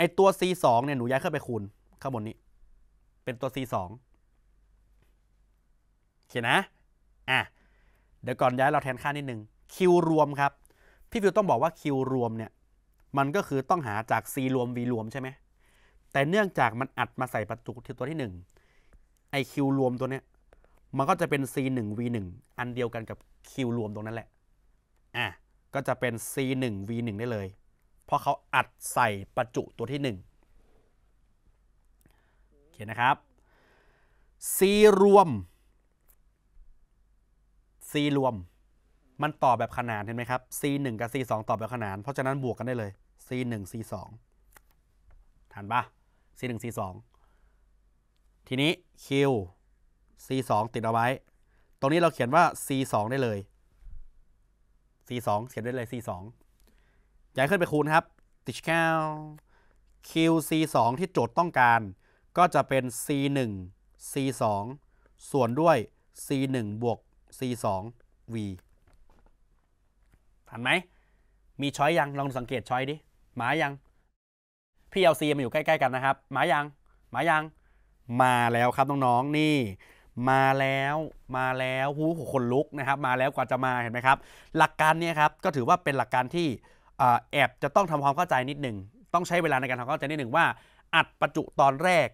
ไอตัว c2 เนี่ย หนูย้ายขึ้นไปคูณข้างบนนี้ เป็นตัว c2 โอเคนะ อ่ะ เดี๋ยวก่อนย้ายเราแทนค่านิดนึง q รวมครับ พี่ฟิวต้องบอกว่า q รวมเนี่ย มันก็คือต้องหาจาก c รวม v รวมใช่ไหม แต่เนื่องจากมันอัดมาใส่ประจุที่ตัวที่1ไอ q รวมตัวเนี้ย มันก็จะเป็น c 1 v 1อันเดียวกันกับ q รวมตรงนั้นแหละ อ่ะ ก็จะเป็น c 1 v 1ได้เลยเพราะเขาอัดใส่ประจุตัวที่1โอเคนะครับ C รวม C รวม มันต่อแบบขนานเห็นไหมครับ C 1กับ C 2 ต่อแบบขนาน เพราะฉะนั้นบวกกันได้เลย C 1 C 2ทันปะ C 1 C 2ทีนี้ Q C 2ติดเอาไว้ ตรงนี้เราเขียนว่า C 2ได้เลย C 2เขียนได้เลย C 2ใ้ญ่ขึ้นไปคูณครับติชแคล QC2 ที่โจทย์ต้องการ ก็จะเป็น C1 C2 ส่วนด้วย C1 บวก C2 V ทันไหม มีช้อยยัง ลองสังเกตช้อยดิ หมายัง พี่เอาีมาอยู่ใกล้ ๆกันนะครับหมายังหมายังมาแล้วครับ น้อง ๆ นี่ มาแล้วมาแล้วหูคนลุกนะครับ มาแล้วกว่าจะมาเห็นไหมครับ หลักการนี้ครับ ก็ถือว่าเป็นหลักการที่แอบจะต้องทำความเข้าใจนิดหนึ่ง ต้องใช้เวลาในการทำความเข้าใจนิดหนึ่งว่า อัดประจุตอนแรก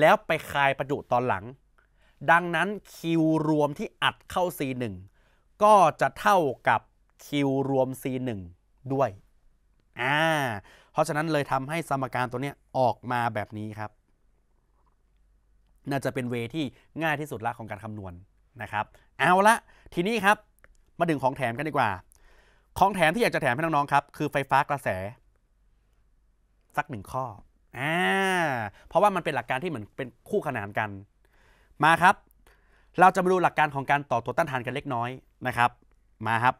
แล้วไปคายประจุตอนหลัง ดังนั้นคิวรวมที่อัดเข้า C1 ก็จะเท่ากับคิวรวม C1 ด้วยอ่าเพราะฉะนั้นเลยทำให้สมการตัวนี้ออกมาแบบนี้ครับ น่าจะเป็นเวที่ง่ายที่สุดละของการคำนวณนะครับเอาละ ทีนี้ครับมาถึงของแถมกันดีกว่าของแถมที่อยากจะแถมให้น้องๆครับ คือไฟฟ้ากระแส สักหนึ่งข้ออ่าเพราะว่ามันเป็นหลักการที่เหมือนเป็นคู่ขนานกัน มาครับ เราจะมาดูหลักการของการต่อตัวต้านทานกันเล็กน้อยนะครับ มาครับ